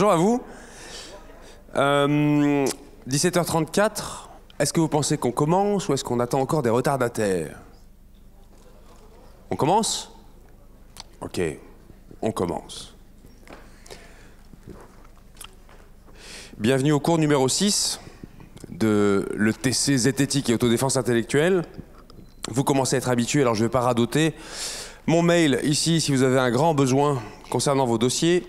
Bonjour à vous. 17h34, euh, est-ce que vous pensez qu'on commence ou est-ce qu'on attend encore des retardataires On commence Ok, on commence. Bienvenue au cours numéro 6 de le TC zététique et autodéfense intellectuelle. Vous commencez à être habitué, alors je ne vais pas radoter. Mon mail ici si vous avez un grand besoin concernant vos dossiers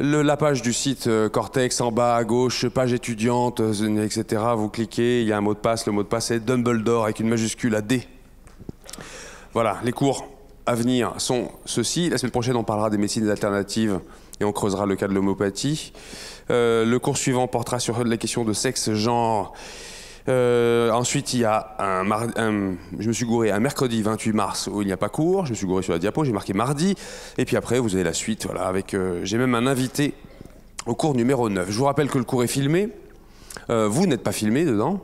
la page du site euh, Cortex en bas à gauche, page étudiante, euh, etc. Vous cliquez, il y a un mot de passe. Le mot de passe est Dumbledore avec une majuscule à D. Voilà, les cours à venir sont ceux-ci. La semaine prochaine, on parlera des médecines alternatives et on creusera le cas de l'homopathie. Euh, le cours suivant portera sur la question de sexe, genre euh, ensuite, il y a un, je me suis gouré un mercredi 28 mars où il n'y a pas cours. Je me suis gouré sur la diapo, j'ai marqué mardi. Et puis après, vous avez la suite. Voilà, avec euh, j'ai même un invité au cours numéro 9. Je vous rappelle que le cours est filmé. Euh, vous n'êtes pas filmé dedans,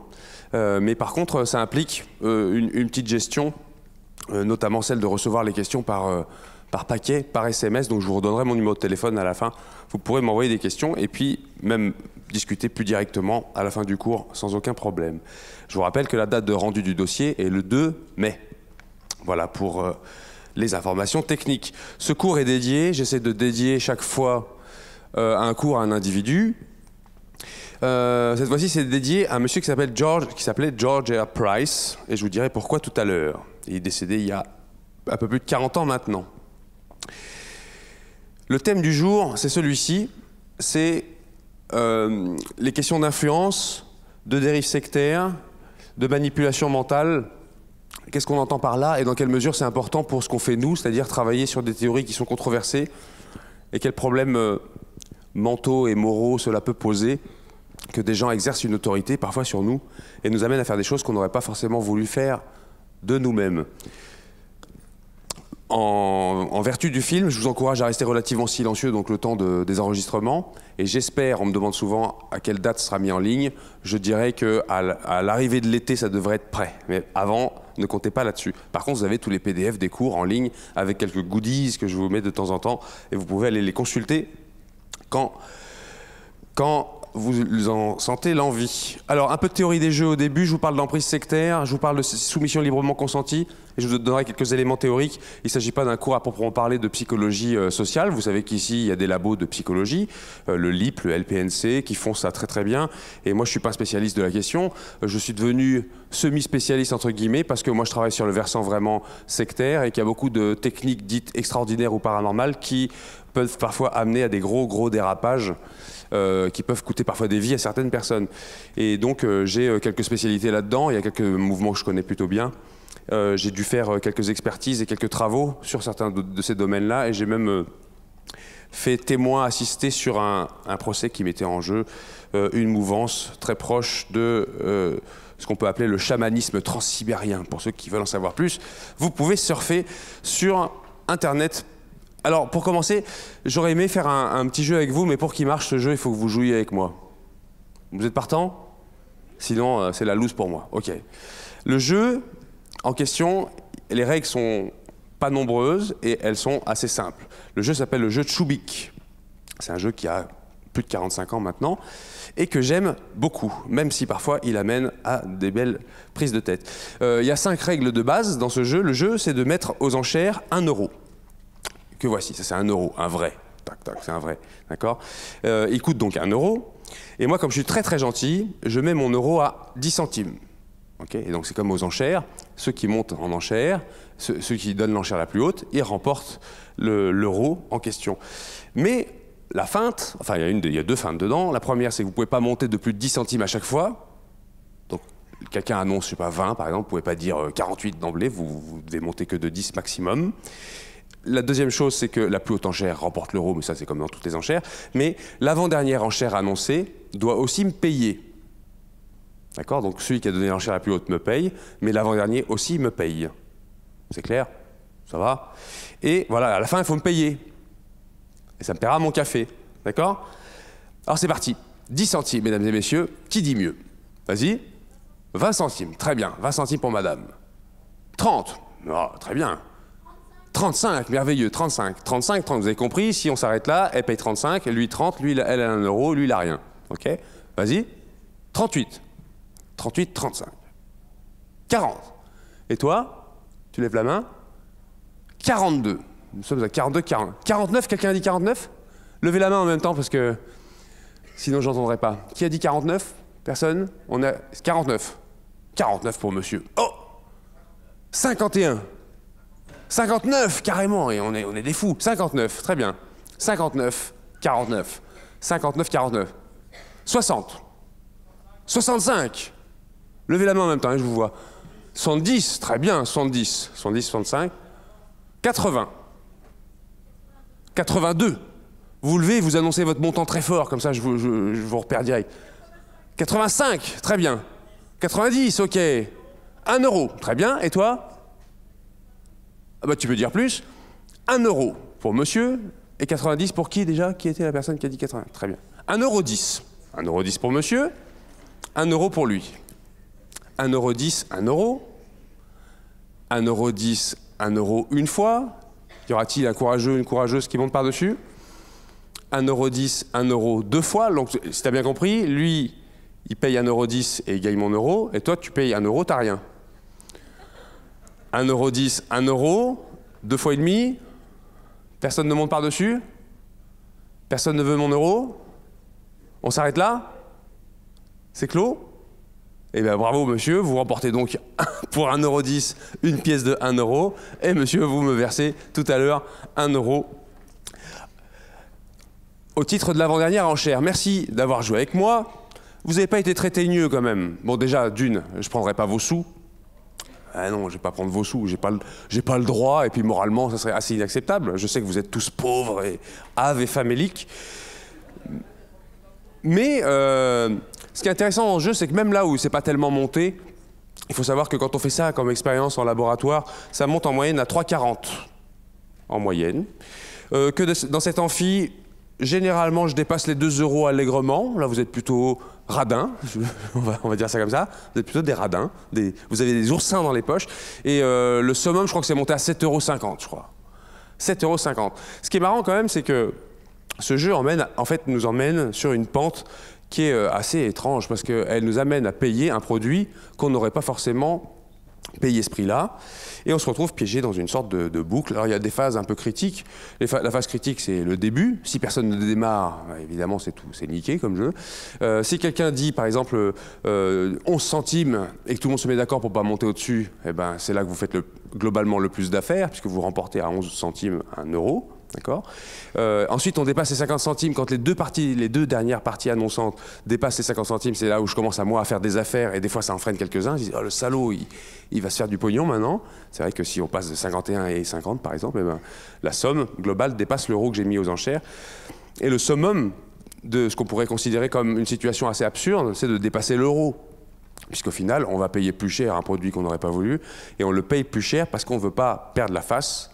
mais par contre, ça implique une, une, petite gestion, notamment celle de recevoir les questions par par paquet, par SMS. Donc je vous redonnerai mon numéro de téléphone à la fin. Vous pourrez m'envoyer des questions et puis même discuter plus directement à la fin du cours sans aucun problème. Je vous rappelle que la date de rendu du dossier est le 2 mai. Voilà pour euh, les informations techniques. Ce cours est dédié, j'essaie de dédier chaque fois euh, un cours à un individu. Euh, cette fois-ci, c'est dédié à un monsieur qui s'appelle George, qui s'appelait George Price, et je vous dirai pourquoi tout à l'heure. Il est décédé il y a un peu plus de 40 ans maintenant. Le thème du jour, c'est celui-ci, c'est euh, les questions d'influence, de dérive sectaire, de manipulation mentale. Qu'est-ce qu'on entend par là et dans quelle mesure c'est important pour ce qu'on fait nous, c'est-à-dire travailler sur des théories qui sont controversées et quels problèmes euh, mentaux et moraux cela peut poser que des gens exercent une autorité parfois sur nous et nous amènent à faire des choses qu'on n'aurait pas forcément voulu faire de nous-mêmes. En, vertu du film, je vous encourage à rester relativement silencieux, donc le temps des enregistrements. Et j'espère, on me demande souvent à quelle date sera mis en ligne, je dirais que à l'arrivée de l'été, ça devrait être prêt. Mais avant, ne comptez pas là-dessus. Par contre, vous avez tous les PDF des cours en ligne avec quelques goodies que je vous mets de temps en temps, et vous pouvez aller les consulter quand, quand vous en sentez l'envie. Alors, un peu de théorie des jeux au début. Je vous parle d'emprise sectaire, je vous parle de soumission librement consentie, et je vous donnerai quelques éléments théoriques. Il ne s'agit pas d'un cours à proprement parler de psychologie euh, sociale. Vous savez qu'ici, il y a des labos de psychologie, euh, le LIP, le LPNC, qui font ça très très bien. Et moi, je ne suis pas spécialiste de la question. Je suis devenu semi-spécialiste, entre guillemets, parce que moi, je travaille sur le versant vraiment sectaire et qu'il y a beaucoup de techniques dites extraordinaires ou paranormales qui peuvent parfois amener à des gros, gros dérapages euh, qui peuvent coûter parfois des vies à certaines personnes. Et donc, euh, j'ai euh, quelques spécialités là-dedans. Il y a quelques mouvements que je connais plutôt bien. j'ai dû faire quelques expertises et quelques travaux sur certains de, de ces domaines-là. Et j'ai même fait témoin assisté sur un, un procès qui mettait en jeu une mouvance très proche de ce qu'on peut appeler le chamanisme transsibérien. Pour ceux qui veulent en savoir plus, vous pouvez surfer sur Internet alors, pour commencer, j'aurais aimé faire un, petit jeu avec vous, mais pour qu'il marche ce jeu, il faut que vous jouiez avec moi. Vous êtes partant Sinon, euh, c'est la loose pour moi. Ok. Le jeu en question, les règles sont pas nombreuses et elles sont assez simples. Le jeu s'appelle le jeu de Chubik. C'est un jeu qui a plus de 45 ans maintenant et que j'aime beaucoup, même si parfois il amène à des belles prises de tête. Euh, il y a cinq règles de base dans ce jeu. Le jeu, c'est de mettre aux enchères un euro que voici. Ça, c'est un euro, un vrai. Tac, tac, c'est un vrai. D'accord euh, Il coûte donc un euro. Et moi, comme je suis très très gentil, je mets mon euro à 10 centimes. Ok, et donc c'est comme aux enchères, ceux qui montent en enchère, ceux, qui donnent l'enchère la plus haute, ils remportent l'euro en question. Mais la feinte, enfin il y, a deux feintes dedans, la première c'est que vous ne pouvez pas monter de plus de 10 centimes à chaque fois, donc quelqu'un annonce, je sais pas, 20 par exemple, vous ne pouvez pas dire 48 euh, d'emblée, vous, vous devez monter que de 10 maximum. La deuxième chose, c'est que la plus haute enchère remporte l'euro, mais ça c'est comme dans toutes les enchères. Mais l'avant-dernière enchère annoncée doit aussi me payer. D'accord Donc celui qui a donné l'enchère la plus haute me paye, mais l'avant-dernier aussi me paye. C'est clair Ça va Et voilà, à la fin, il faut me payer. Et ça me paiera mon café. D'accord Alors c'est parti. 10 centimes, mesdames et messieurs. Qui dit mieux Vas-y. 20 centimes, très bien. 20 centimes pour madame. 30. Ah, très bien. 35, merveilleux, 35, 35, 30, vous avez compris, si on s'arrête là, elle paye 35, lui 30, lui elle a un euro, lui il a rien. Ok Vas-y, 38, 38, 35, 40. Et toi, tu lèves la main, 42. Nous sommes à 42, 40. 49, quelqu'un a dit 49 Levez la main en même temps parce que sinon j'entendrai pas. Qui a dit 49 Personne On a 49. 49 pour monsieur. Oh 51. 59, carrément, et on est, on est des fous. 59, très bien. 59, 49. 59, 49. 60. 65. Levez la main en même temps, et hein, je vous vois. 110, très bien, 110. 70, 65. 80. 82. Vous levez, vous annoncez votre montant très fort, comme ça je vous, je, je vous repère direct. 85, très bien. 90, ok. 1 euro, très bien. Et toi ah bah tu peux dire plus 1 euro pour monsieur et 90 pour qui déjà Qui était la personne qui a dit 80 Très bien. 1 euro 10. 1 euro 10 pour monsieur, 1 euro pour lui. 1 euro 10, 1 euro. 1 euro 10, 1 euro une fois. Y aura-t-il un courageux, une courageuse qui monte par-dessus 1 euro 10, 1 euro deux fois. Donc si tu as bien compris, lui, il paye 1 euro 10 et il gagne mon euro. Et toi, tu payes 1 euro, t'as rien. 1 euro 10, 1 euro, 2 fois et demi, personne ne monte par-dessus, personne ne veut mon euro, on s'arrête là C'est clos Eh bien bravo monsieur, vous remportez donc pour 1 euro une pièce de 1 euro et monsieur vous me versez tout à l'heure 1 euro au titre de l'avant-dernière enchère. Merci d'avoir joué avec moi. Vous n'avez pas été très teigneux quand même. Bon déjà, d'une, je ne prendrai pas vos sous, ah non, je ne vais pas prendre vos sous, j'ai pas, pas le droit, et puis moralement, ça serait assez inacceptable. Je sais que vous êtes tous pauvres et aves et faméliques. Mais euh, ce qui est intéressant en jeu, c'est que même là où c'est pas tellement monté, il faut savoir que quand on fait ça comme expérience en laboratoire, ça monte en moyenne à 3,40 en moyenne. Euh, que dans cet amphi, généralement, je dépasse les 2 euros allègrement. Là, vous êtes plutôt radins, on, va, dire ça comme ça, vous êtes plutôt des radins, vous avez des oursins dans les poches, et euh, le summum, je crois que c'est monté à 7,50€, je crois. 7,50€. Ce qui est marrant quand même, c'est que ce jeu emmène, en fait, nous emmène sur une pente qui est euh, assez étrange, parce qu'elle nous amène à payer un produit qu'on n'aurait pas forcément payer ce prix-là, et on se retrouve piégé dans une sorte de, boucle. Alors il y a des phases un peu critiques. la phase critique, c'est le début. Si personne ne démarre, bah, évidemment, c'est tout, c'est niqué comme jeu. Euh, si quelqu'un dit, par exemple, 11 euh, centimes et que tout le monde se met d'accord pour pas monter au-dessus, et eh ben, c'est là que vous faites le, globalement le plus d'affaires, puisque vous remportez à 11 centimes un euro. D'accord euh, ensuite, on dépasse les 50 centimes. Quand les deux, parties, les deux dernières parties annonçantes dépassent les 50 centimes, c'est là où je commence à moi à faire des affaires. Et des fois, ça en freine quelques-uns. Je dis, oh, le salaud, il, va se faire du pognon maintenant. C'est vrai que si on passe de 51 et 50, par exemple, eh ben, la somme globale dépasse l'euro que j'ai mis aux enchères. Et le summum de ce qu'on pourrait considérer comme une situation assez absurde, c'est de dépasser l'euro puisqu'au final, on va payer plus cher un produit qu'on n'aurait pas voulu, et on le paye plus cher parce qu'on ne veut pas perdre la face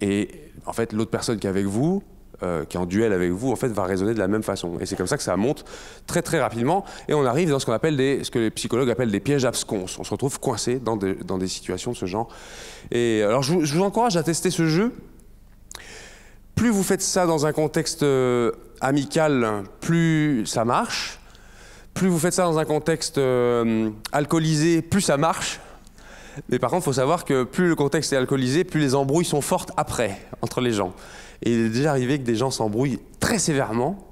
et en fait, l'autre personne qui est avec vous, euh, qui est en duel avec vous, en fait, va raisonner de la même façon. Et c'est comme ça que ça monte très très rapidement. Et on arrive dans ce qu'on appelle ce que les psychologues appellent des pièges abscons. On se retrouve coincé dans, dans des situations de ce genre. Et alors, je, vous encourage à tester ce jeu. Plus vous faites ça dans un contexte euh, amical, plus ça marche. Plus vous faites ça dans un contexte euh, alcoolisé, plus ça marche. Mais par contre, il faut savoir que plus le contexte est alcoolisé, plus les embrouilles sont fortes après, entre les gens. Et il est déjà arrivé que des gens s'embrouillent très sévèrement,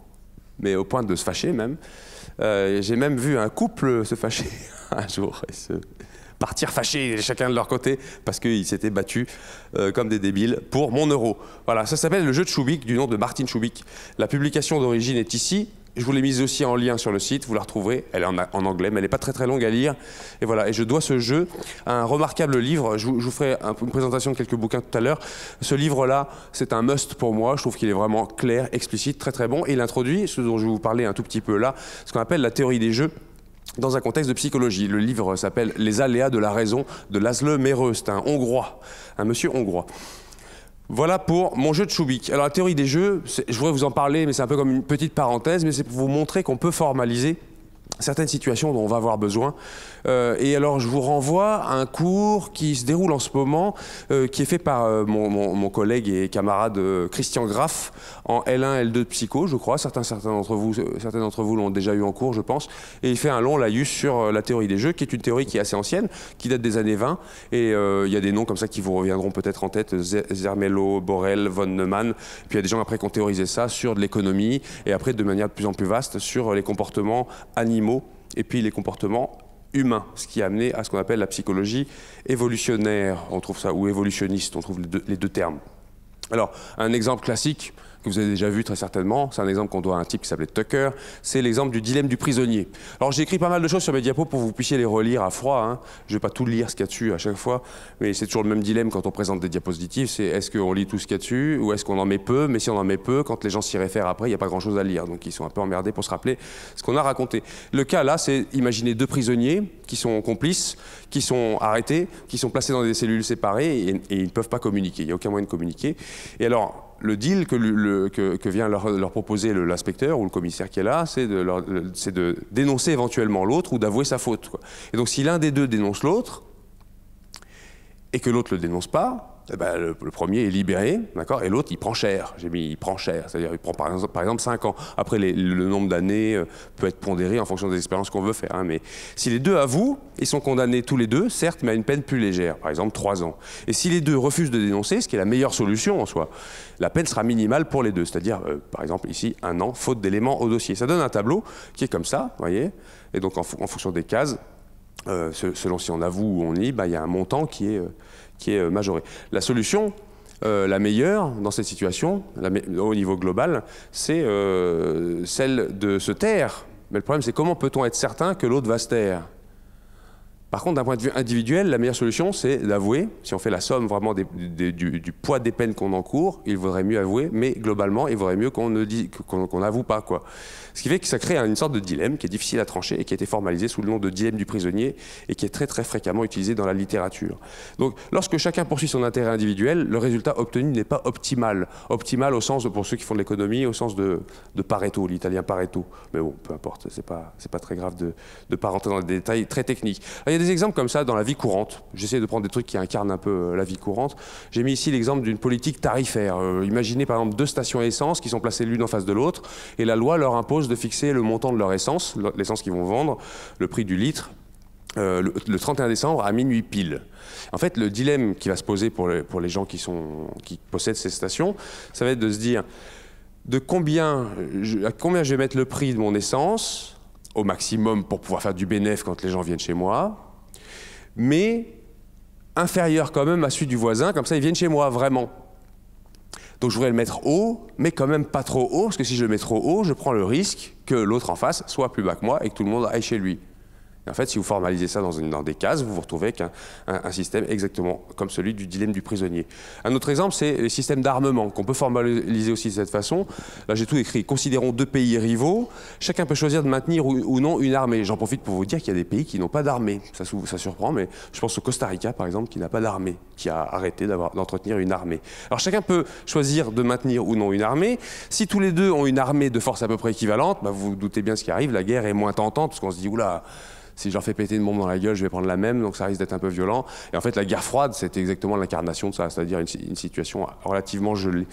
mais au point de se fâcher même. Euh, j'ai même vu un couple se fâcher un jour et se partir fâchés chacun de leur côté parce qu'ils s'étaient battus euh, comme des débiles pour mon euro. Voilà, ça s'appelle le jeu de Schubik du nom de Martin Schubik. La publication d'origine est ici, je vous l'ai mise aussi en lien sur le site, vous la retrouverez. Elle est en, anglais, mais elle n'est pas très très longue à lire. Et voilà, et je dois ce jeu à un remarquable livre. Je, vous ferai une présentation de quelques bouquins tout à l'heure. Ce livre-là, c'est un must pour moi. Je trouve qu'il est vraiment clair, explicite, très très bon. Et il introduit ce dont je vais vous parler un tout petit peu là, ce qu'on appelle la théorie des jeux dans un contexte de psychologie. Le livre s'appelle Les aléas de la raison de Laszlo Mereus. C'est un hongrois, un monsieur hongrois. Voilà pour mon jeu de Chubik. Alors la théorie des jeux, je voudrais vous en parler, mais c'est un peu comme une petite parenthèse, mais c'est pour vous montrer qu'on peut formaliser certaines situations dont on va avoir besoin euh, et alors, je vous renvoie à un cours qui se déroule en ce moment, euh, qui est fait par euh, mon, collègue et camarade Christian Graff en L1, L2 de psycho, je crois. Certains, certains d'entre vous, certains d'entre vous l'ont déjà eu en cours, je pense. Et il fait un long laïus sur la théorie des jeux, qui est une théorie qui est assez ancienne, qui date des années 20. Et il y a des noms comme ça qui vous reviendront peut-être en tête Zermelo, Borel, von Neumann. Puis il y a des gens après qui ont théorisé ça sur de l'économie et après de manière de plus en plus vaste sur les comportements animaux et puis les comportements humain, ce qui a amené à ce qu'on appelle la psychologie évolutionnaire, on trouve ça, ou évolutionniste, on trouve les deux, les deux termes. Alors, un exemple classique, que vous avez déjà vu très certainement. C'est un exemple qu'on doit à un type qui s'appelait Tucker. C'est l'exemple du dilemme du prisonnier. Alors j'ai écrit pas mal de choses sur mes diapos pour que vous puissiez les relire à froid. Hein. Je ne vais pas tout lire ce qu'il y a dessus à chaque fois, mais c'est toujours le même dilemme quand on présente des diapositives. C'est est-ce qu'on lit tout ce qu'il y a dessus ou est-ce qu'on en met peu Mais si on en met peu, quand les gens s'y réfèrent après, il n'y a pas grand-chose à lire. Donc ils sont un peu emmerdés pour se rappeler ce qu'on a raconté. Le cas là, c'est imaginer deux prisonniers qui sont complices, qui sont arrêtés, qui sont placés dans des cellules séparées et, et ils ne peuvent pas communiquer. Il n'y a aucun moyen de communiquer. Et alors, le deal que, vient leur, proposer l'inspecteur ou le commissaire qui est là, c'est de, dénoncer éventuellement l'autre ou d'avouer sa faute. Et donc si l'un des deux dénonce l'autre, et que l'autre ne le dénonce pas, eh ben, le, premier est libéré, d'accord, et l'autre, il prend cher. J'ai mis, il prend cher, c'est-à-dire il prend par exemple, par 5 ans. Après, le nombre d'années euh, peut être pondéré en fonction des expériences qu'on veut faire. Hein, mais si les deux avouent, ils sont condamnés tous les deux, certes, mais à une peine plus légère, par exemple 3 ans. Et si les deux refusent de dénoncer, ce qui est la meilleure solution en soi, la peine sera minimale pour les deux, c'est-à-dire, euh, par exemple, ici, un an, faute d'éléments au dossier. Ça donne un tableau qui est comme ça, vous voyez, et donc en, fonction des cases, euh, selon si on avoue ou on nie, ben, il y a un montant qui est qui est euh, majoré. La solution, euh, la meilleure dans cette situation, au niveau global, c'est euh, celle de se taire. Mais le problème, c'est comment peut-on être certain que l'autre va se taire par contre, d'un point de vue individuel, la meilleure solution, c'est d'avouer. Si on fait la somme vraiment du, poids des peines qu'on encourt, il vaudrait mieux avouer, mais globalement, il vaudrait mieux qu'on ne dit, qu'on, n'avoue pas. Quoi. Ce qui fait que ça crée une sorte de dilemme qui est difficile à trancher et qui a été formalisé sous le nom de dilemme du prisonnier et qui est très très fréquemment utilisé dans la littérature. Donc, lorsque chacun poursuit son intérêt individuel, le résultat obtenu n'est pas optimal. Optimal au sens, de, pour ceux qui font de l'économie, au sens de, Pareto, l'italien Pareto. Mais bon, peu importe, c'est pas, c'est pas très grave de ne pas rentrer dans les détails très techniques a des exemples comme ça dans la vie courante. J'essaie de prendre des trucs qui incarnent un peu euh, la vie courante. J'ai mis ici l'exemple d'une politique tarifaire. Euh, imaginez par exemple deux stations à essence qui sont placées l'une en face de l'autre et la loi leur impose de fixer le montant de leur essence, l'essence qu'ils vont vendre, le prix du litre, euh, le, 31 décembre à minuit pile. En fait, le dilemme qui va se poser pour les, pour les gens qui, sont, qui possèdent ces stations, ça va être de se dire de combien à combien je vais mettre le prix de mon essence au maximum pour pouvoir faire du bénéfice quand les gens viennent chez moi, mais inférieur quand même à celui du voisin, comme ça ils viennent chez moi vraiment. Donc je voudrais le mettre haut, mais quand même pas trop haut, parce que si je le mets trop haut, je prends le risque que l'autre en face soit plus bas que moi et que tout le monde aille chez lui en fait, si vous formalisez ça dans, des cases, vous vous retrouvez avec un, système exactement comme celui du dilemme du prisonnier. Un autre exemple, c'est le système d'armement, qu'on peut formaliser aussi de cette façon. Là, j'ai tout écrit. Considérons deux pays rivaux. Chacun peut choisir de maintenir ou, non une armée. J'en profite pour vous dire qu'il y a des pays qui n'ont pas d'armée. Ça, ça, surprend, mais je pense au Costa Rica, par exemple, qui n'a pas d'armée, qui a arrêté d'entretenir une armée. Alors, chacun peut choisir de maintenir ou non une armée. Si tous les deux ont une armée de force à peu près équivalente, vous bah, vous doutez bien ce qui arrive. La guerre est moins tentante, parce qu'on se dit, oula, si je leur fais péter une bombe dans la gueule, je vais prendre la même, donc ça risque d'être un peu violent. Et en fait, la guerre froide, c'est exactement l'incarnation de ça, c'est-à-dire une, situation relativement gelée,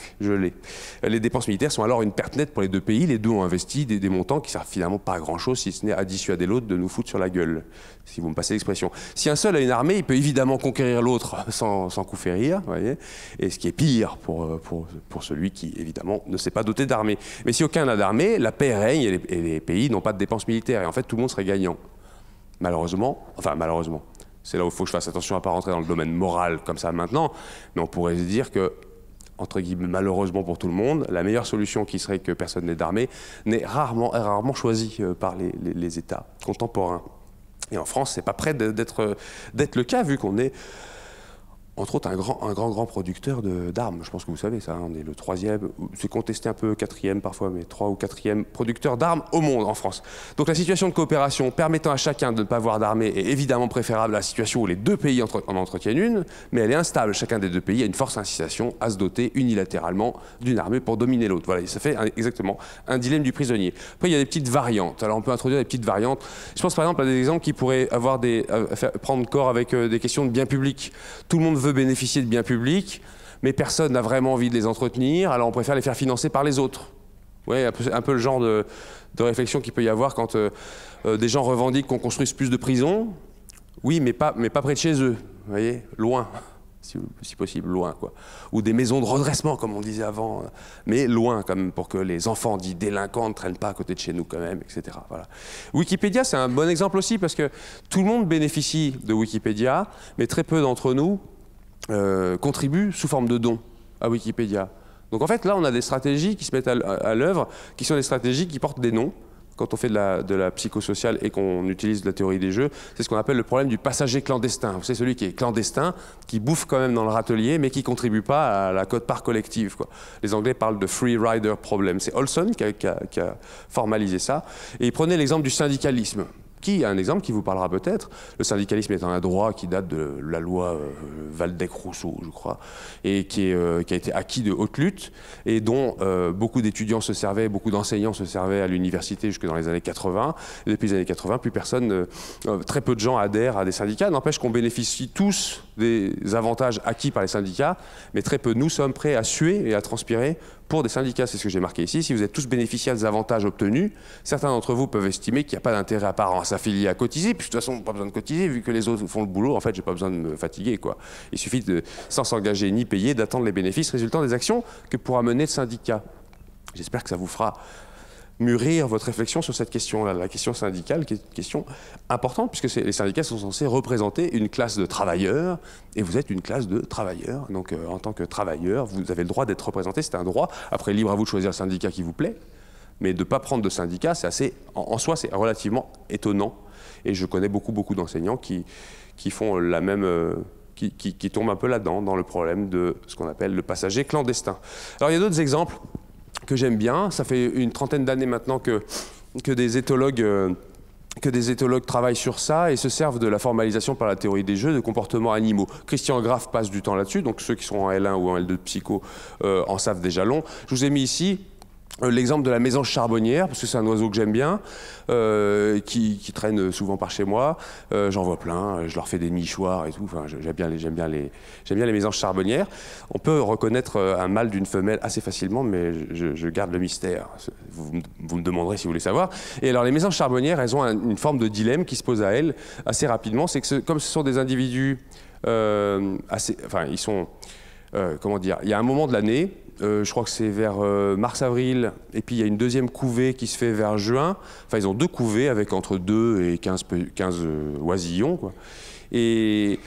Les dépenses militaires sont alors une perte nette pour les deux pays. Les deux ont investi des, montants qui servent finalement pas à grand-chose, si ce n'est à dissuader l'autre de nous foutre sur la gueule, si vous me passez l'expression. Si un seul a une armée, il peut évidemment conquérir l'autre sans, sans, coup férir, voyez et ce qui est pire pour, pour, pour celui qui, évidemment, ne s'est pas doté d'armée. Mais si aucun n'a d'armée, la paix règne et les, et les pays n'ont pas de dépenses militaires. Et en fait, tout le monde serait gagnant malheureusement, enfin malheureusement, c'est là où il faut que je fasse attention à ne pas rentrer dans le domaine moral comme ça maintenant, mais on pourrait se dire que, entre guillemets, malheureusement pour tout le monde, la meilleure solution qui serait que personne n'ait d'armée n'est rarement, rarement choisie euh, par les, États contemporains. Et en France, ce n'est pas près d'être le cas, vu qu'on est entre autres un grand, un grand, grand producteur d'armes. Je pense que vous savez ça, hein, on est le troisième, c'est contesté un peu quatrième parfois, mais trois ou quatrième producteur d'armes au monde en France. Donc la situation de coopération permettant à chacun de ne pas avoir d'armée est évidemment préférable à la situation où les deux pays en entretiennent une, mais elle est instable. Chacun des deux pays a une force incitation à se doter unilatéralement d'une armée pour dominer l'autre. Voilà, ça fait exactement un dilemme du prisonnier. Après, il y a des petites variantes. Alors on peut introduire des petites variantes. Je pense par exemple à des exemples qui pourraient avoir des, euh, prendre corps avec euh, des questions de bien public. Tout le monde veut bénéficier de biens publics, mais personne n'a vraiment envie de les entretenir, alors on préfère les faire financer par les autres. Ouais, un peu, un peu le genre de, réflexion qu'il peut y avoir quand euh, euh, des gens revendiquent qu'on construise plus de prisons. Oui, mais pas, mais pas près de chez eux, vous voyez, loin, si, possible, loin. Quoi. Ou des maisons de redressement, comme on disait avant, euh, mais loin, quand même, pour que les enfants dits délinquants ne traînent pas à côté de chez nous, quand même, etc. Voilà. Wikipédia, c'est un bon exemple aussi, parce que tout le monde bénéficie de Wikipédia, mais très peu d'entre nous euh, contribuent sous forme de dons à Wikipédia. Donc en fait, là, on a des stratégies qui se mettent à, l'œuvre, qui sont des stratégies qui portent des noms. Quand on fait de la, de la psychosociale et qu'on utilise de la théorie des jeux, c'est ce qu'on appelle le problème du passager clandestin. C'est celui qui est clandestin, qui bouffe quand même dans le râtelier, mais qui ne contribue pas à la cote-part collective. Quoi. Les Anglais parlent de free rider problem. C'est Olson qui a, qui a formalisé ça. Et il prenait l'exemple du syndicalisme qui, un exemple qui vous parlera peut-être, le syndicalisme est un droit qui date de la loi euh, Valdec-Rousseau, je crois, et qui, est, euh, qui, a été acquis de haute lutte, et dont euh, beaucoup d'étudiants se servaient, beaucoup d'enseignants se servaient à l'université jusque dans les années 80. Et depuis les années 80, plus personne, très peu de gens adhèrent à des syndicats. N'empêche qu'on bénéficie tous des avantages acquis par les syndicats, mais très peu nous sommes prêts à suer et à transpirer pour des syndicats, c'est ce que j'ai marqué ici, si vous êtes tous bénéficiaires des avantages obtenus, certains d'entre vous peuvent estimer qu'il n'y a pas d'intérêt apparent à s'affilier à cotiser, puisque de toute façon, pas besoin de cotiser, vu que les autres font le boulot, en fait, j'ai pas besoin de me fatiguer, quoi. Il suffit de, sans s'engager ni payer, d'attendre les bénéfices résultant des actions que pourra mener le syndicat. J'espère que ça vous fera mûrir votre réflexion sur cette question-là, la question syndicale, qui est une question importante, puisque les syndicats sont censés représenter une classe de travailleurs, et vous êtes une classe de travailleurs. Donc euh, en tant que travailleur, vous avez le droit d'être représenté, c'est un droit. Après, libre à vous de choisir le syndicat qui vous plaît, mais de ne pas prendre de syndicat, c'est assez, en, soi, c'est relativement étonnant. Et je connais beaucoup, beaucoup d'enseignants qui, qui font la même... Euh, qui, qui, qui tombent un peu là-dedans, dans le problème de ce qu'on appelle le passager clandestin. Alors il y a d'autres exemples que j'aime bien. Ça fait une trentaine d'années maintenant que, que des éthologues euh, que des éthologues travaillent sur ça et se servent de la formalisation par la théorie des jeux de comportements animaux. Christian Graff passe du temps là-dessus, donc ceux qui sont en L1 ou en L2 de psycho euh, en savent déjà long. Je vous ai mis ici euh, l'exemple de la maison charbonnière, parce que c'est un oiseau que j'aime bien, euh, qui, qui, traîne souvent par chez moi. Euh, J'en vois plein, euh, je leur fais des nichoirs et tout. Enfin, j'aime bien, les, bien, les, bien les maisons charbonnières. On peut reconnaître euh, un mâle d'une femelle assez facilement, mais je, je garde le mystère. Vous, vous, me demanderez si vous voulez savoir. Et alors, les maisons charbonnières, elles ont une forme de dilemme qui se pose à elles assez rapidement. C'est que comme ce sont des individus euh, assez. Enfin, ils sont. comment dire Il y a un moment de l'année euh, je crois que c'est vers euh, mars-avril, et puis il y a une deuxième couvée qui se fait vers juin. Enfin, ils ont deux couvées avec entre 2 et 15, 15 euh, oisillons. Quoi. Et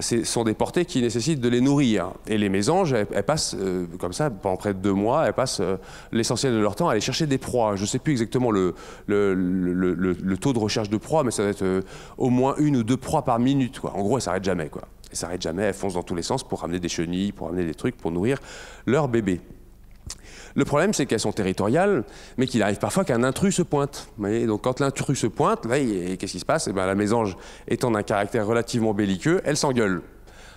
ce sont des portées qui nécessitent de les nourrir. Et les mésanges, elles, passent, comme ça, pendant près de deux mois, elles passent l'essentiel de leur temps à aller chercher des proies. Je ne sais plus exactement le, le, le, taux de recherche de proies, mais ça doit être au moins une ou deux proies par minute. Quoi. En gros, elles ne s'arrêtent jamais. Quoi. Elles s'arrêtent jamais, elles foncent dans tous les sens pour ramener des chenilles, pour ramener des trucs, pour nourrir leur bébé. Le problème, c'est qu'elles sont territoriales, mais qu'il arrive parfois qu'un intrus se pointe. Donc, quand l'intrus se pointe, là, qu'est-ce qui se passe eh bien, La mésange étant d'un caractère relativement belliqueux, elle s'engueule.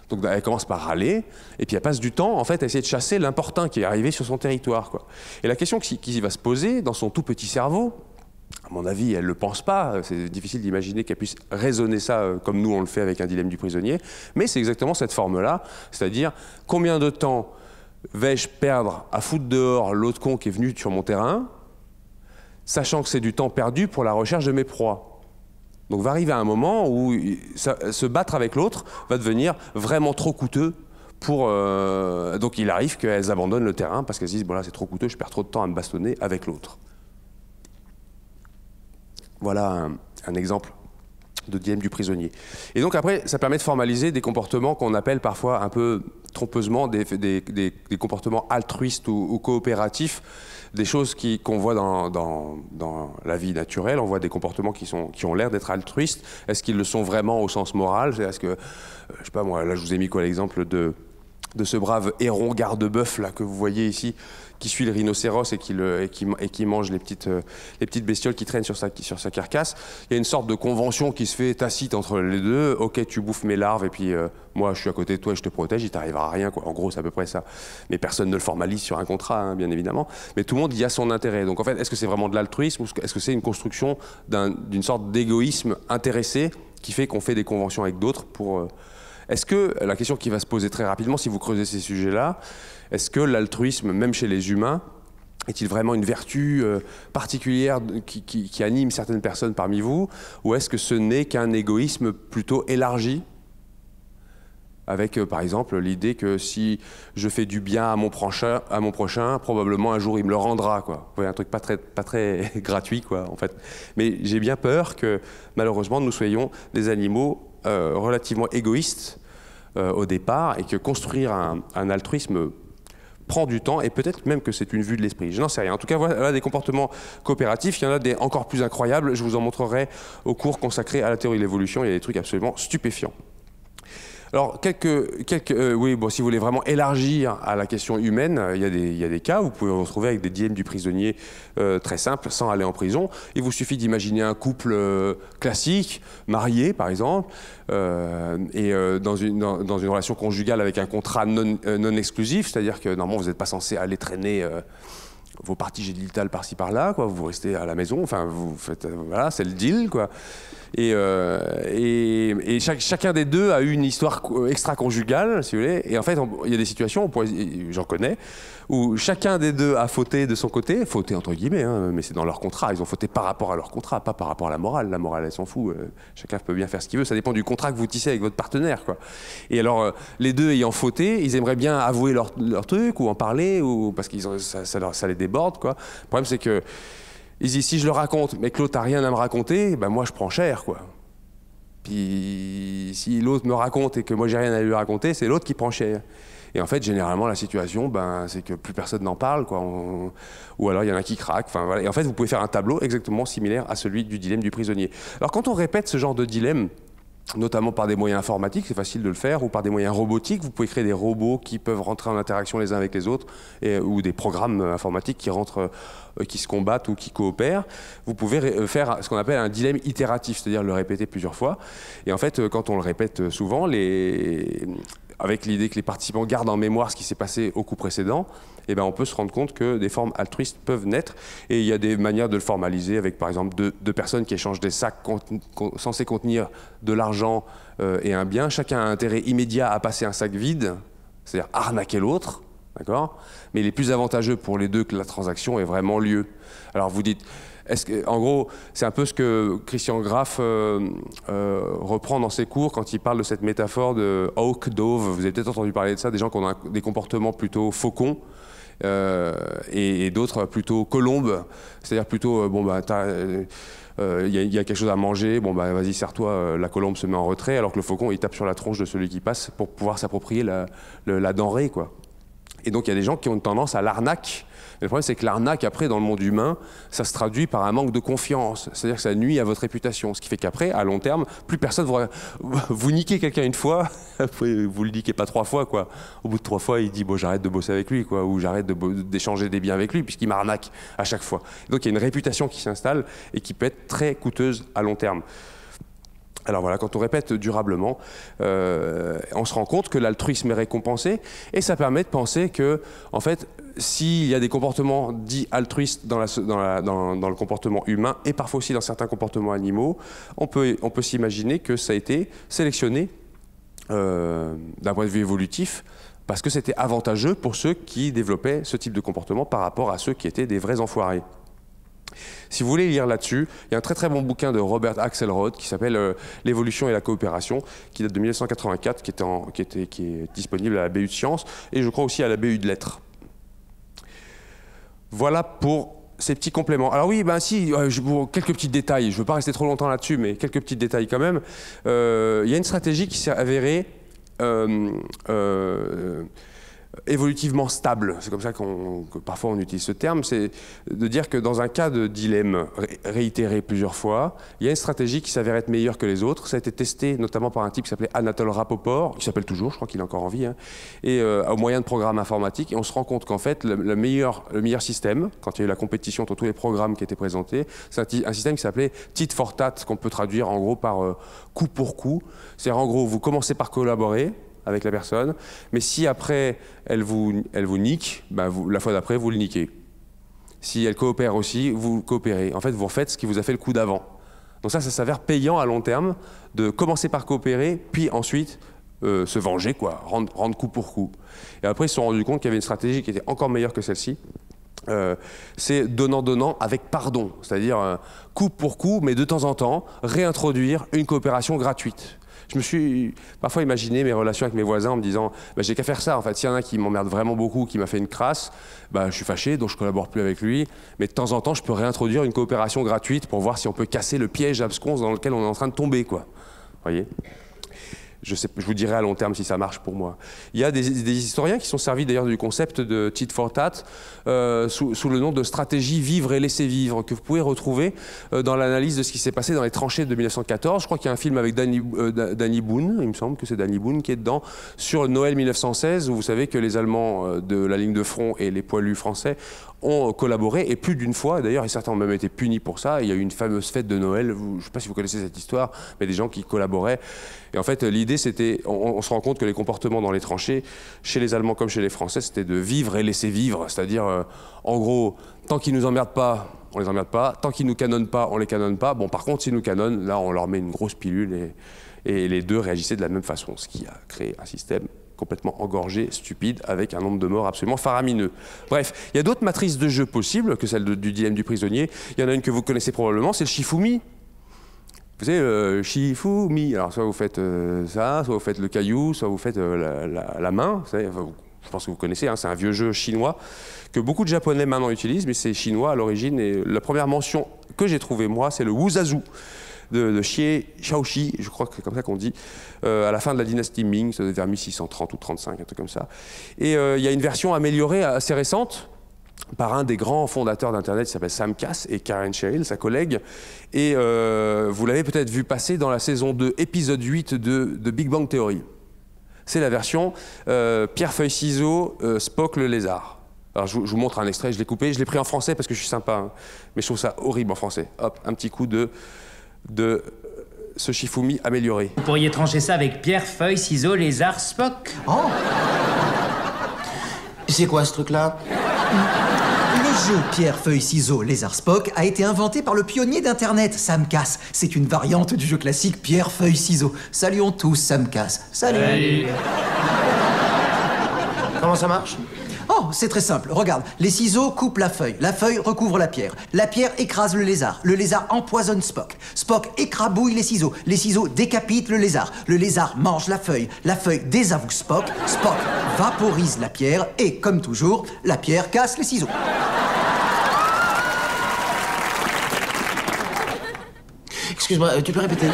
Donc, elle commence par râler, et puis elle passe du temps, en fait, à essayer de chasser l'important qui est arrivé sur son territoire. Quoi. Et la question qui, qui va se poser dans son tout petit cerveau, à mon avis, elle ne le pense pas. C'est difficile d'imaginer qu'elle puisse raisonner ça euh, comme nous on le fait avec un dilemme du prisonnier. Mais c'est exactement cette forme-là, c'est-à-dire combien de temps vais-je perdre à foutre dehors l'autre con qui est venu sur mon terrain, sachant que c'est du temps perdu pour la recherche de mes proies. Donc va arriver un moment où se battre avec l'autre va devenir vraiment trop coûteux pour... Euh, donc il arrive qu'elles abandonnent le terrain parce qu'elles se disent, voilà, c'est trop coûteux, je perds trop de temps à me bastonner avec l'autre. Voilà un, exemple de Diem du prisonnier. Et donc après, ça permet de formaliser des comportements qu'on appelle parfois un peu trompeusement des, des, comportements altruistes ou, coopératifs, des choses qu'on voit dans, la vie naturelle. On voit des comportements qui, sont, qui ont l'air d'être altruistes. Est-ce qu'ils le sont vraiment au sens moral Est-ce que, euh, je sais pas moi, là je vous ai mis quoi l'exemple de, de ce brave héron garde-bœuf là que vous voyez ici qui suit le rhinocéros et qui, mange les petites, euh, les petites bestioles qui traînent sur sa, sur sa carcasse. Il y a une sorte de convention qui se fait tacite entre les deux. Ok, tu bouffes mes larves et puis euh, moi je suis à côté de toi et je te protège, il t'arrivera rien. Quoi. En gros, c'est à peu près ça. Mais personne ne le formalise sur un contrat, hein, bien évidemment. Mais tout le monde y a son intérêt. Donc en fait, est-ce que c'est vraiment de l'altruisme ou est-ce que c'est une construction d'une sorte d'égoïsme intéressé qui fait qu'on fait des conventions avec d'autres pour. Euh, est-ce que, la question qui va se poser très rapidement si vous creusez ces sujets-là, est-ce que l'altruisme, même chez les humains, est-il vraiment une vertu euh, particulière qui, anime certaines personnes parmi vous Ou est-ce que ce n'est qu'un égoïsme plutôt élargi avec, euh, par exemple, l'idée que si je fais du bien à mon prochain, à mon prochain probablement un jour il me le rendra. Quoi. Vous voyez, un truc pas très, pas très gratuit, quoi, en fait. Mais j'ai bien peur que, malheureusement, nous soyons des animaux euh, relativement égoïste euh, au départ et que construire un, altruisme prend du temps et peut-être même que c'est une vue de l'esprit. Je n'en sais rien. En tout cas, voilà des comportements coopératifs. Il y en a des encore plus incroyables. Je vous en montrerai au cours consacré à la théorie de l'évolution. Il y a des trucs absolument stupéfiants. Alors, quelques, quelques euh, oui, bon, si vous voulez vraiment élargir à la question humaine, euh, il y a des, il y a des cas, vous pouvez vous retrouver avec des dièmes du prisonnier euh, très simples, sans aller en prison. Il vous suffit d'imaginer un couple classique, marié par exemple, et dans une, dans, dans, une, relation conjugale avec un contrat non, non exclusif, c'est-à-dire que normalement vous n'êtes pas censé aller traîner vos parties génitales par-ci par-là, quoi. Vous restez à la maison, enfin, vous faites, voilà, c'est le deal, quoi. Euh, et, et, chacun des deux a eu une histoire extra-conjugale, si vous voulez. Et en fait, il y a des situations, j'en connais, où chacun des deux a fauté de son côté, fauté entre guillemets, hein, mais c'est dans leur contrat. Ils ont fauté par rapport à leur contrat, pas par rapport à la morale. La morale, elle s'en fout. Euh, chacun peut bien faire ce qu'il veut. Ça dépend du contrat que vous tissez avec votre partenaire. Quoi. Et alors, euh, les deux ayant fauté, ils aimeraient bien avouer leur, truc ou en parler, ou, parce que ça, ça, les déborde. Quoi. Le problème, c'est que. Il dit si je le raconte, mais que l'autre n'a rien à me raconter, ben moi je prends cher, quoi. Puis si l'autre me raconte et que moi j'ai rien à lui raconter, c'est l'autre qui prend cher. Et en fait, généralement, la situation, ben, c'est que plus personne n'en parle, quoi. Ou alors il y en a qui craquent. Enfin, Et en fait, vous pouvez faire un tableau exactement similaire à celui du dilemme du prisonnier. Alors quand on répète ce genre de dilemme, notamment par des moyens informatiques, c'est facile de le faire, ou par des moyens robotiques. Vous pouvez créer des robots qui peuvent rentrer en interaction les uns avec les autres, euh, ou des programmes euh, informatiques qui rentrent, euh, qui se combattent ou qui coopèrent. Vous pouvez faire ce qu'on appelle un dilemme itératif, c'est-à-dire le répéter plusieurs fois. Et en fait, quand on le répète souvent, les avec l'idée que les participants gardent en mémoire ce qui s'est passé au coup précédent, eh ben on peut se rendre compte que des formes altruistes peuvent naître. Et il y a des manières de le formaliser avec, par exemple, deux, personnes qui échangent des sacs censés contenir de l'argent euh, et un bien. Chacun a intérêt immédiat à passer un sac vide, c'est-à-dire arnaquer l'autre. D'accord Mais il est plus avantageux pour les deux que la transaction ait vraiment lieu. Alors vous dites, en gros, c'est un peu ce que Christian Graff euh, euh, reprend dans ses cours quand il parle de cette métaphore de hawk dove. Vous avez peut-être entendu parler de ça, des gens qui ont des comportements plutôt faucons. Euh, et, d'autres plutôt colombes, c'est-à-dire plutôt bon bah, il y, a quelque chose à manger, bon bah, vas-y serre-toi, la colombe se met en retrait, alors que le faucon il tape sur la tronche de celui qui passe pour pouvoir s'approprier la, la denrée quoi. Et donc il y a des gens qui ont une tendance à l'arnaque. le problème, c'est que l'arnaque, après, dans le monde humain, ça se traduit par un manque de confiance. C'est-à-dire que ça nuit à votre réputation. Ce qui fait qu'après, à long terme, plus personne vous. Vous niquez quelqu'un une fois, vous le niquez pas trois fois, quoi. Au bout de trois fois, il dit Bon, j'arrête de bosser avec lui, quoi. Ou j'arrête d'échanger des biens avec lui, puisqu'il m'arnaque à chaque fois. Donc il y a une réputation qui s'installe et qui peut être très coûteuse à long terme. Alors voilà, quand on répète durablement, euh, on se rend compte que l'altruisme est récompensé et ça permet de penser que, en fait, s'il y a des comportements dits altruistes dans, le comportement humain et parfois aussi dans certains comportements animaux, on peut, s'imaginer que ça a été sélectionné euh, d'un point de vue évolutif parce que c'était avantageux pour ceux qui développaient ce type de comportement par rapport à ceux qui étaient des vrais enfoirés. Si vous voulez lire là-dessus, il y a un très très bon bouquin de Robert Axelrod qui s'appelle euh, L'évolution et la coopération, qui date de 1984, qui, était qui, est disponible à la BU de Sciences et je crois aussi à la BU de Lettres. Voilà pour ces petits compléments. Alors oui, ben si, euh, quelques petits détails, je ne veux pas rester trop longtemps là-dessus, mais quelques petits détails quand même. Euh, il y a une stratégie qui s'est avérée évolutivement stable. C'est comme ça qu'on, que parfois on utilise ce terme. C'est de dire que dans un cas de dilemme réitéré plusieurs fois, il y a une stratégie qui s'avère être meilleure que les autres. Ça a été testé notamment par un type qui s'appelait Anatole Rapoport, qui s'appelle toujours, je crois qu'il est encore en vie, hein. et euh, au moyen de programmes informatiques. Et on se rend compte qu'en fait, le, meilleur, le meilleur système, quand il y a eu la compétition entre tous les programmes qui étaient présentés, c'est un, système qui s'appelait tit for tat, qu'on peut traduire en gros par euh, coup pour coup. C'est-à-dire en gros, vous commencez par collaborer, avec la personne. Mais si après, elle vous, elle vous nique, bah, la fois d'après, vous le niquez. Si elle coopère aussi, vous coopérez. En fait, vous refaites ce qui vous a fait le coup d'avant. Donc ça, ça s'avère payant à long terme de commencer par coopérer, puis ensuite euh, se venger, quoi, rendre, coup pour coup. Et après, ils se sont rendus compte qu'il y avait une stratégie qui était encore meilleure que celle-ci. Euh, c'est donnant-donnant avec pardon, c'est-à-dire euh, coup pour coup, mais de temps en temps, réintroduire une coopération gratuite. Je me suis parfois imaginé mes relations avec mes voisins en me disant bah, j'ai qu'à faire ça. En fait, s'il y en a un qui m'emmerde vraiment beaucoup, qui m'a fait une crasse, bah, je suis fâché, donc je collabore plus avec lui. Mais de temps en temps, je peux réintroduire une coopération gratuite pour voir si on peut casser le piège abscons dans lequel on est en train de tomber, quoi. Voyez. Je, vous dirai à long terme si ça marche pour moi. Il y a des, historiens qui sont servis d'ailleurs du concept de tit for tat euh, sous, le nom de stratégie vivre et laisser vivre, que vous pouvez retrouver euh, dans l'analyse de ce qui s'est passé dans les tranchées de 1914. Je crois qu'il y a un film avec Danny, euh, Danny Boone, il me semble que c'est Danny Boone qui est dedans, sur Noël 1916, où vous savez que les Allemands de la ligne de front et les poilus français ont collaboré, et plus d'une fois, d'ailleurs, et certains ont même été punis pour ça. Il y a eu une fameuse fête de Noël, je ne sais pas si vous connaissez cette histoire, mais des gens qui collaboraient. Et en fait, l'idée, c'était, on, se rend compte que les comportements dans les tranchées, chez les Allemands comme chez les Français, c'était de vivre et laisser vivre. C'est-à-dire, euh, en gros, tant qu'ils nous emmerdent pas, on les emmerde pas. Tant qu'ils nous canonnent pas, on les canonne pas. Bon, par contre, s'ils nous canonnent, là, on leur met une grosse pilule et les deux réagissaient de la même façon, ce qui a créé un système complètement engorgé, stupide, avec un nombre de morts absolument faramineux. Bref, il y a d'autres matrices de jeux possibles que celle du dilemme du prisonnier. Il y en a une que vous connaissez probablement, c'est le Shifumi. Vous savez, euh, Shifumi, alors soit vous faites euh, ça, soit vous faites le caillou, soit vous faites euh, la, main, vous je pense que vous connaissez, hein, c'est un vieux jeu chinois que beaucoup de Japonais maintenant utilisent, mais c'est chinois à l'origine. Et la première mention que j'ai trouvée, moi, c'est le Wuzazu de, de Xie Shaoxi, je crois que c'est comme ça qu'on dit, euh, à la fin de la dynastie Ming, ça vers 1630 ou 35, un truc comme ça. Et euh, il y a une version améliorée assez récente par un des grands fondateurs d'Internet qui s'appelle Sam Cass et Karen Sherrill, sa collègue. Et euh, vous l'avez peut-être vu passer dans la saison 2, épisode 8 de, Big Bang Theory. C'est la version Pierre Feuille Ciseaux, Spock le lézard. Alors je, vous montre un extrait, je l'ai coupé, je l'ai pris en français parce que je suis sympa, hein, mais je trouve ça horrible en français. Hop, un petit coup de de ce Shifumi amélioré. Vous pourriez trancher ça avec pierre, feuille, ciseaux, lézard, Spock. Oh C'est quoi ce truc-là le jeu Pierre, Feuille, Ciseaux, Lézard, Spock a été inventé par le pionnier d'Internet, Sam Cass. C'est une variante du jeu classique Pierre, Feuille, Ciseaux. Saluons tous Sam Cass. Salut. Comment ça marche Oh, c'est très simple. Regarde, les ciseaux coupent la feuille. La feuille recouvre la pierre. La pierre écrase le lézard. Le lézard empoisonne Spock. Spock écrabouille les ciseaux. Les ciseaux décapitent le lézard. Le lézard mange la feuille. La feuille désavoue Spock. Spock vaporise la pierre. Et comme toujours, la pierre casse les ciseaux. Excuse-moi, euh, tu peux répéter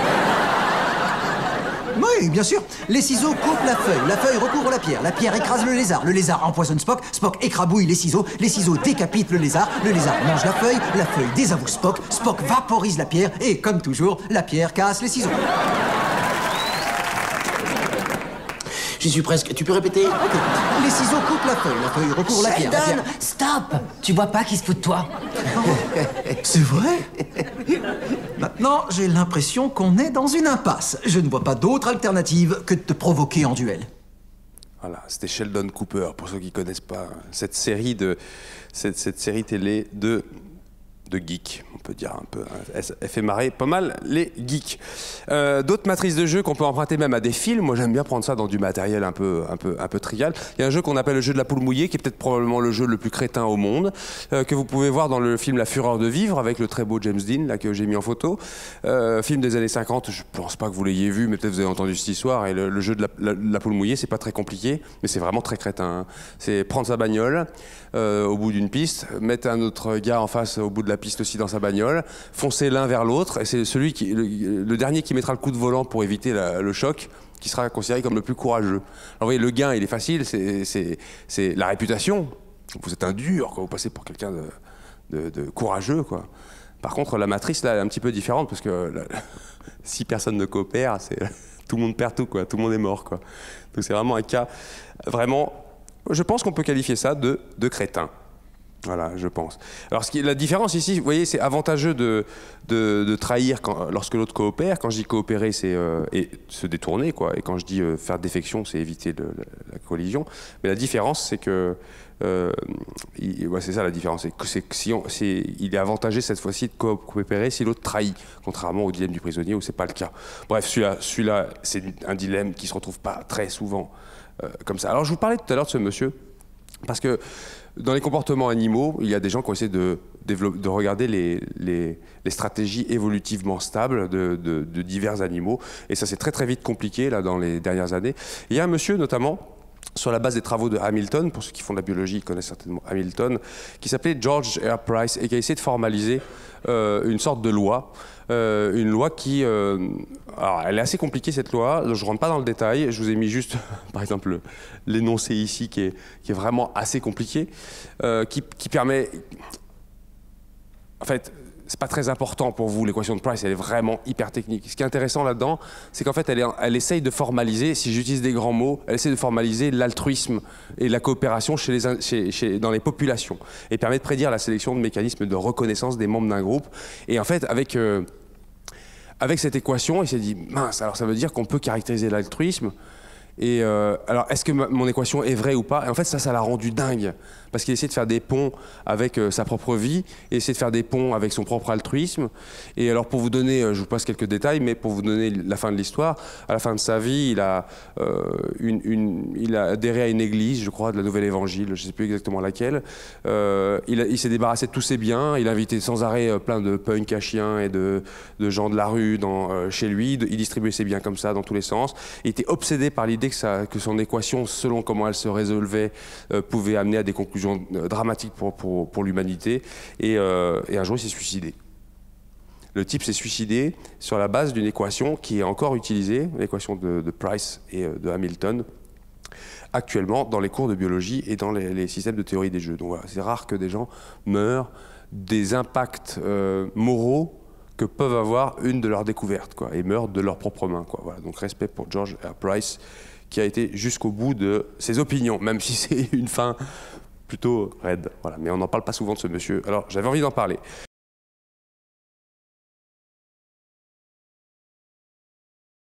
oui, bien sûr. Les ciseaux coupent la feuille, la feuille recouvre la pierre, la pierre écrase le lézard, le lézard empoisonne Spock, Spock écrabouille les ciseaux, les ciseaux décapitent le lézard, le lézard mange la feuille, la feuille désavoue Spock, Spock vaporise la pierre et, comme toujours, la pierre casse les ciseaux. J'y suis presque. Tu peux répéter ah, Les ciseaux coupent la feuille, la feuille la pierre. Sheldon, stop Tu vois pas qu'il se fout de toi C'est vrai Maintenant, j'ai l'impression qu'on est dans une impasse. Je ne vois pas d'autre alternative que de te provoquer en duel. Voilà, c'était Sheldon Cooper, pour ceux qui connaissent pas cette série, de, cette, cette série télé de de geek, on peut dire un peu. Hein. Elle fait marrer pas mal les geeks. Euh, d'autres matrices de jeux qu'on peut emprunter même à des films. Moi, j'aime bien prendre ça dans du matériel un peu, un peu, un peu trivial. Il y a un jeu qu'on appelle le jeu de la poule mouillée, qui est peut-être probablement le jeu le plus crétin au monde, euh, que vous pouvez voir dans le film La Fureur de vivre avec le très beau James Dean, là que j'ai mis en photo. Euh, film des années 50. Je pense pas que vous l'ayez vu, mais peut-être vous avez entendu cette histoire. Et le, jeu de la, poule mouillée, c'est pas très compliqué, mais c'est vraiment très crétin. Hein. C'est prendre sa bagnole au bout d'une piste, mettre un autre gars en face au bout de la piste aussi dans sa bagnole, foncer l'un vers l'autre, et c'est celui qui, le, dernier qui mettra le coup de volant pour éviter le choc qui sera considéré comme le plus courageux. Alors, vous voyez, le gain, il est facile, c'est la réputation. Vous êtes un dur quand vous passez pour quelqu'un de, courageux, quoi. Par contre, la matrice, là, elle est un petit peu différente, parce que si personne ne coopère, c'est tout le monde perd tout, quoi. Tout le monde est mort, quoi. Donc, c'est vraiment un cas, vraiment, je pense qu'on peut qualifier ça de, de crétin. Voilà, je pense. Alors, ce qui la différence ici, vous voyez, c'est avantageux de, de, trahir lorsque l'autre coopère. Quand je dis coopérer, c'est euh, et se détourner, quoi. Et quand je dis euh, faire défection, c'est éviter la, collision. Mais la différence, c'est que. Euh, ouais, c'est ça la différence. C'est que si il est avantageux cette fois-ci de coopérer si l'autre trahit, contrairement au dilemme du prisonnier où c'est pas le cas. Bref, celui-là, c'est un dilemme qui se retrouve pas très souvent comme ça. Alors, je vous parlais tout à l'heure de ce monsieur, parce que dans les comportements animaux, il y a des gens qui ont essayé de, regarder les, stratégies évolutivement stables de, divers animaux. Et ça c'est très très vite compliqué là, dans les dernières années. il y a un monsieur notamment sur la base des travaux de Hamilton, pour ceux qui font de la biologie, ils connaissent certainement Hamilton, qui s'appelait George R. Price et qui a essayé de formaliser euh, une sorte de loi. Euh, une loi qui... Euh, alors, elle est assez compliquée, cette loi. Je ne rentre pas dans le détail. Je vous ai mis juste, par exemple, l'énoncé ici, qui est, qui est, vraiment assez compliqué, qui, qui, permet... En fait, n'est pas très important pour vous, l'équation de Price, elle est vraiment hyper technique. Ce qui est intéressant là-dedans, c'est qu'en fait, elle, elle, essaye de formaliser, si j'utilise des grands mots, elle essaie de formaliser l'altruisme et la coopération chez les, chez, dans les populations et permet de prédire la sélection de mécanismes de reconnaissance des membres d'un groupe. Et en fait, avec, euh, avec cette équation, il s'est dit, mince, alors ça veut dire qu'on peut caractériser l'altruisme. Et euh, alors, est-ce que mon équation est vraie ou pas Et en fait, ça, ça l'a rendu dingue parce qu'il essayait de faire des ponts avec euh, sa propre vie, et essayait de faire des ponts avec son propre altruisme. Et alors pour vous donner, euh, je vous passe quelques détails, mais pour vous donner la fin de l'histoire, à la fin de sa vie, il a, euh, une, il adhéré à une église, je crois, de la Nouvelle Évangile, je ne sais plus exactement laquelle. il, s'est débarrassé de tous ses biens, il a invité sans arrêt plein de punks à chiens et de, gens de la rue dans, chez lui, il distribuait ses biens comme ça dans tous les sens. Il était obsédé par l'idée que, que, son équation, selon comment elle se résolvait, pouvait amener à des conclusions euh, dramatique pour, pour, l'humanité. Euh, et, un jour, il s'est suicidé. Le type s'est suicidé sur la base d'une équation qui est encore utilisée, l'équation de, Price et euh, de Hamilton, actuellement dans les cours de biologie et dans les, systèmes de théorie des jeux. Donc c'est rare que des gens meurent des impacts moraux que peuvent avoir une de leurs découvertes, quoi, et meurent de leurs propres mains, quoi. Donc respect pour George Price, qui a été jusqu'au bout de ses opinions, même si c'est une fin plutôt raide. Voilà. Mais on n'en parle pas souvent de ce monsieur. Alors j'avais envie d'en parler.